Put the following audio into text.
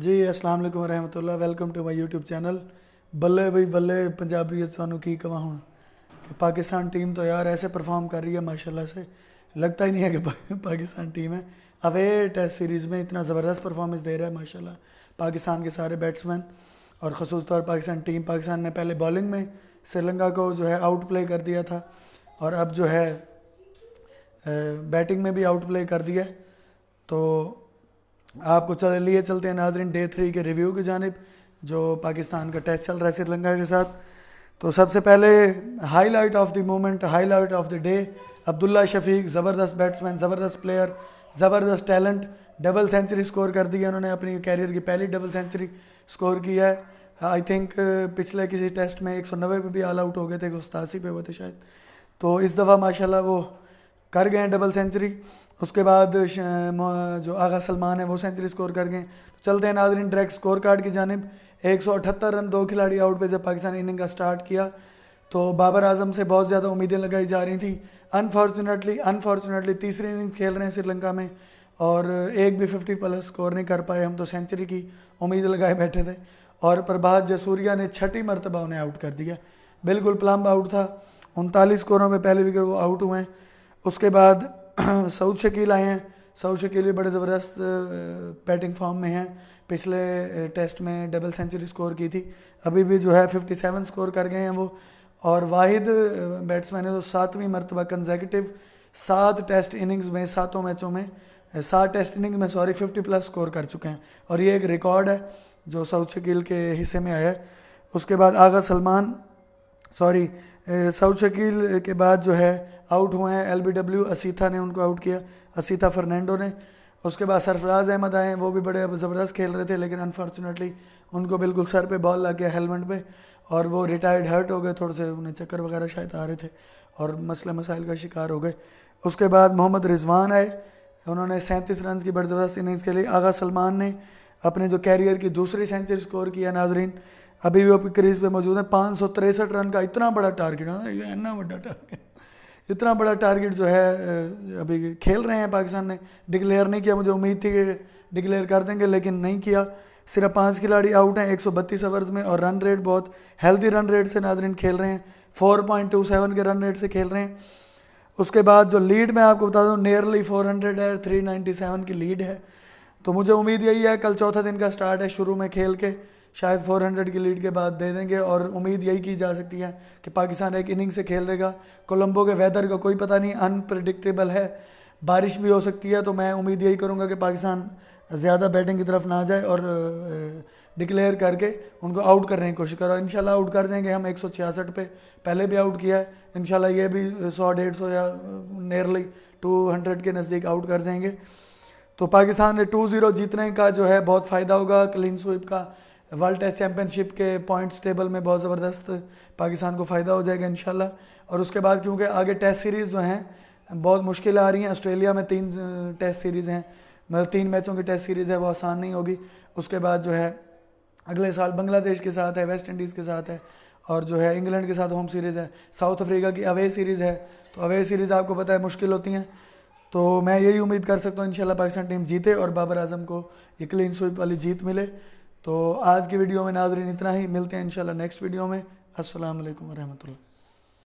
जी अस्सलाम वालेकुम रहमतुल्लाह welcome to my YouTube channel बल्ले भाई बल्ले पंजाबी ਤੁਹਾਨੂੰ की ਕਹਾਂ हूँ पाकिस्तान टीम तो यार ऐसे परफॉर्म कर रही है माशाल्लाह से लगता ही नहीं है कि पाकिस्तान टीम है अवे टेस्ट सीरीज़ में इतना ज़बरदस्त परफॉर्मेंस दे रहा है माशाल्लाह पाकिस्तान के सारे बैट्समैन और खसूस तौर पाकिस्तान टीम पाकिस्तान ने पहले बॉलिंग में श्रीलंका को जो है आउट प्ले कर दिया था और अब जो है बैटिंग में भी आउट प्ले कर दिया तो आपको चल लिए चलते हैं नाजरीन डे थ्री के रिव्यू की जानब जो पाकिस्तान का टेस्ट चल रहा है श्रीलंका के साथ तो सबसे पहले highlight of the moment highlight of the day Abdullah Shafique ज़बरदस्त बैट्समैन ज़बरदस्त प्लेयर ज़बरदस्त टैलेंट डबल सेंचुरी स्कोर कर दी है उन्होंने अपनी कैरियर की पहली डबल सेंचुरी स्कोर की है आई थिंक पिछले किसी टेस्ट में एक सौ नब्बे पे भी ऑल आउट हो गए थे एक सौ सतासी पे हुए थे शायद तो इस दफ़ा माशाल्लाह वो कर गए हैं डबल सेंचुरी उसके बाद जो आगा सलमान है वो सेंचुरी स्कोर कर गए चलते हैं नाजरीन डायरेक्ट स्कोर कार्ड की जानब एक रन दो खिलाड़ी आउट पर जब पाकिस्तान इनिंग का स्टार्ट किया तो बाबर आजम से बहुत ज़्यादा उम्मीदें लगाई जा रही थी अनफॉर्चुनेटली अनफॉर्चुनेटली तीसरी इनिंग्स खेल रहे हैं श्रीलंका में और एक भी फिफ्टी प्लस स्कोर नहीं कर पाए हम तो सेंचुरी की उम्मीद लगाए बैठे थे और प्रभात जसूरिया ने छठी मरतबा उन्हें आउट कर दिया बिल्कुल प्लम्ब आउट था उनतालीस स्कोरों में पहले विकेट वो आउट हुए हैं उसके बाद सऊद शकील आए हैं सऊद शकील भी बड़े ज़बरदस्त बैटिंग फॉर्म में हैं पिछले टेस्ट में डबल सेंचुरी स्कोर की थी अभी भी जो है 57 स्कोर कर गए हैं वो और वाहिद बैट्समैन है जो सातवीं मरतबा कंजेकटिव सात टेस्ट इनिंग्स में सातों मैचों में सात टेस्ट इनिंग में सॉरी 50 प्लस स्कोर कर चुके हैं और ये एक रिकॉर्ड है जो सऊद शकील के हिस्से में आया है उसके बाद आगा सलमान सॉरी सऊद शकील के बाद जो है आउट हुए हैं एल बी डब्ल्यू असीथा ने उनको आउट किया असीथा फर्नैंडो ने उसके बाद सरफराज अहमद आए वो भी बड़े ज़बरदस्त खेल रहे थे लेकिन अनफॉर्चुनेटली उनको बिल्कुल सर पे बॉल लग गया हेलमेट पे और वो रिटायर्ड हर्ट हो गए थोड़े से उन्हें चक्कर वगैरह शायद आ रहे थे और मसले मसाइल का शिकार हो गए उसके बाद मोहम्मद रिजवान आए उन्होंने सैंतीस रन की बर्दाश्त इनिंग्स के लिए आगा सलमान ने अपने जो कैरियर की दूसरी सेंचुरी स्कोर किया नाजरीन अभी भी वो क्रीज पे मौजूद है पाँच सौ तिरसठ रन का इतना बड़ा टारगेट है हाँ, इतना बड़ा टारगेट इतना बड़ा टारगेट जो है अभी खेल रहे हैं पाकिस्तान ने डिक्लेयर नहीं किया मुझे उम्मीद थी कि डिक्लेयर कर देंगे लेकिन नहीं किया सिर्फ पाँच खिलाड़ी आउट हैं एक सौ बत्तीस ओवर्स में और रन रेट बहुत हेल्दी रन रेट से नाजरीन खेल रहे हैं फोर पॉइंट टू सेवन के रन रेट से खेल रहे हैं उसके बाद जो लीड मैं आपको बता दूँ नियरली फोर हंड्रेड है थ्री नाइन्टी सेवन की लीड है तो मुझे उम्मीद यही है कल चौथा दिन का स्टार्ट है शुरू में खेल के शायद 400 की लीड के बाद दे देंगे और उम्मीद यही की जा सकती है कि पाकिस्तान एक इनिंग से खेल रहेगा कोलंबो के वेदर का कोई पता नहीं अनप्रडिक्टेबल है बारिश भी हो सकती है तो मैं उम्मीद यही करूँगा कि पाकिस्तान ज़्यादा बैटिंग की तरफ ना जाए और डिक्लेयर करके उनको आउट करने की कोशिश करो इन आउट कर जाएंगे हम एक पे पहले भी आउट किया है इन ये भी सौ डेढ़ सौ या नियरली टू हंड्रेड के नज़दीक आउट कर जाएंगे तो पाकिस्तान ने टू ज़ीरो जीतने का जो है बहुत फ़ायदा होगा क्लीन स्वीप का वर्ल्ड टेस्ट चैम्पियनशिप के पॉइंट्स टेबल में बहुत ज़बरदस्त पाकिस्तान को फ़ायदा हो जाएगा इन और उसके बाद क्योंकि आगे टेस्ट सीरीज़ जो हैं बहुत मुश्किल आ रही हैं ऑस्ट्रेलिया में तीन टेस्ट सीरीज़ हैं मतलब तीन मैचों की टेस्ट सीरीज़ है वो आसान नहीं होगी उसके बाद जो है अगले साल बांग्लादेश के साथ है वेस्ट इंडीज़ के साथ है और जो है इंग्लैंड के साथ होम सीरीज़ है साउथ अफ्रीका की अवे सीरीज़ है तो अवे सीरीज़ आपको पता है मुश्किल होती हैं तो मैं यही उम्मीद कर सकता हूँ इन पाकिस्तान टीम जीते और बाबर आजम को ये क्लीन स्वीप वाली जीत मिले तो आज की वीडियो में नाजरीन इतना ही मिलते हैं इंशाल्लाह नेक्स्ट वीडियो में अस्सलाम वालेकुम रहमतुल्लाह